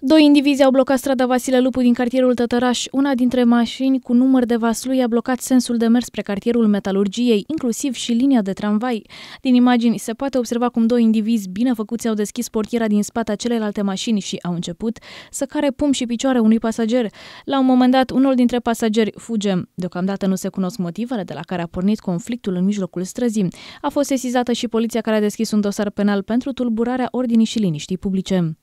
Doi indivizi au blocat strada Vasile Lupu din cartierul Tătăraș. Una dintre mașini cu număr de vaslui a blocat sensul de mers spre cartierul metalurgiei, inclusiv și linia de tramvai. Din imagini se poate observa cum doi indivizi bine făcuți au deschis portiera din a celelalte mașini și au început să care pum și picioare unui pasager. La un moment dat, unul dintre pasageri fuge. Deocamdată nu se cunosc motivele de la care a pornit conflictul în mijlocul străzii. A fost sesizată și poliția care a deschis un dosar penal pentru tulburarea ordinii și liniștii publice.